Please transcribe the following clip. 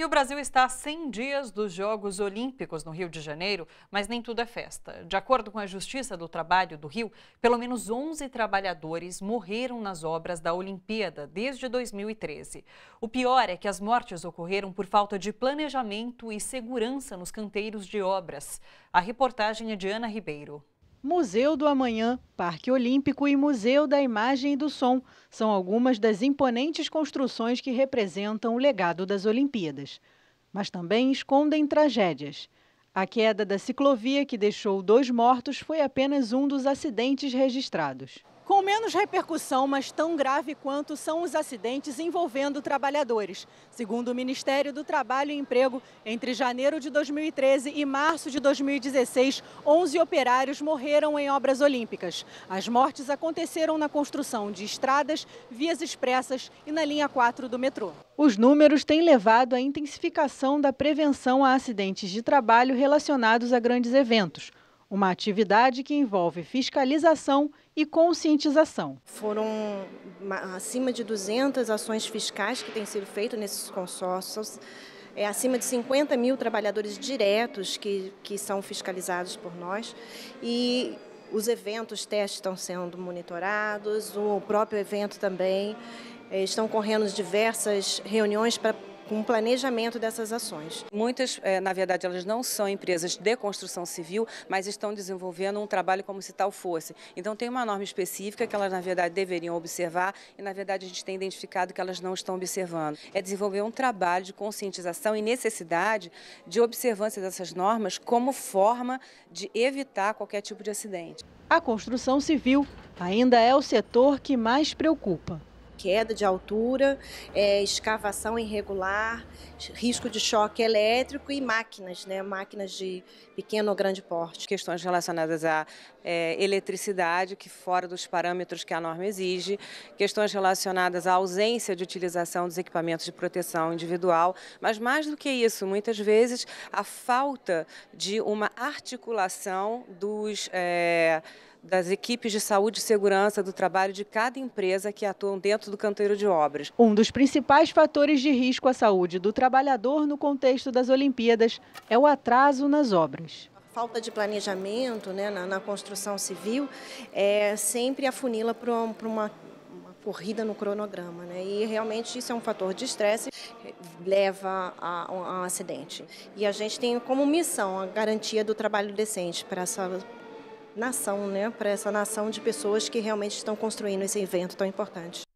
E o Brasil está a 100 dias dos Jogos Olímpicos no Rio de Janeiro, mas nem tudo é festa. De acordo com a Justiça do Trabalho do Rio, pelo menos 11 trabalhadores morreram nas obras da Olimpíada desde 2013. O pior é que as mortes ocorreram por falta de planejamento e segurança nos canteiros de obras. A reportagem é de Ana Ribeiro. Museu do Amanhã, Parque Olímpico e Museu da Imagem e do Som são algumas das imponentes construções que representam o legado das Olimpíadas. Mas também escondem tragédias. A queda da ciclovia, que deixou dois mortos, foi apenas um dos acidentes registrados. Com menos repercussão, mas tão grave quanto são os acidentes envolvendo trabalhadores. Segundo o Ministério do Trabalho e Emprego, entre janeiro de 2013 e março de 2016, 11 operários morreram em obras olímpicas. As mortes aconteceram na construção de estradas, vias expressas e na linha 4 do metrô. Os números têm levado à intensificação da prevenção a acidentes de trabalho relacionados a grandes eventos uma atividade que envolve fiscalização e conscientização. Foram acima de 200 ações fiscais que têm sido feitas nesses consórcios, é, acima de 50 mil trabalhadores diretos que, que são fiscalizados por nós e os eventos, testes estão sendo monitorados, o próprio evento também. É, estão correndo diversas reuniões para com o planejamento dessas ações. Muitas, eh, na verdade, elas não são empresas de construção civil, mas estão desenvolvendo um trabalho como se tal fosse. Então tem uma norma específica que elas, na verdade, deveriam observar e, na verdade, a gente tem identificado que elas não estão observando. É desenvolver um trabalho de conscientização e necessidade de observância dessas normas como forma de evitar qualquer tipo de acidente. A construção civil ainda é o setor que mais preocupa queda de altura, é, escavação irregular, risco de choque elétrico e máquinas, né? máquinas de pequeno ou grande porte. Questões relacionadas à é, eletricidade, que fora dos parâmetros que a norma exige, questões relacionadas à ausência de utilização dos equipamentos de proteção individual, mas mais do que isso, muitas vezes a falta de uma articulação dos. É, das equipes de saúde e segurança do trabalho de cada empresa que atuam dentro do canteiro de obras. Um dos principais fatores de risco à saúde do trabalhador no contexto das Olimpíadas é o atraso nas obras falta de planejamento né, na, na, construção civil é, sempre afunila para uma, uma, corrida no cronograma. Né, e realmente isso é um fator de estresse, leva a, a um acidente. E a gente tem como missão a garantia do trabalho decente para essa nação, né, para essa nação de pessoas que realmente estão construindo esse evento tão importante.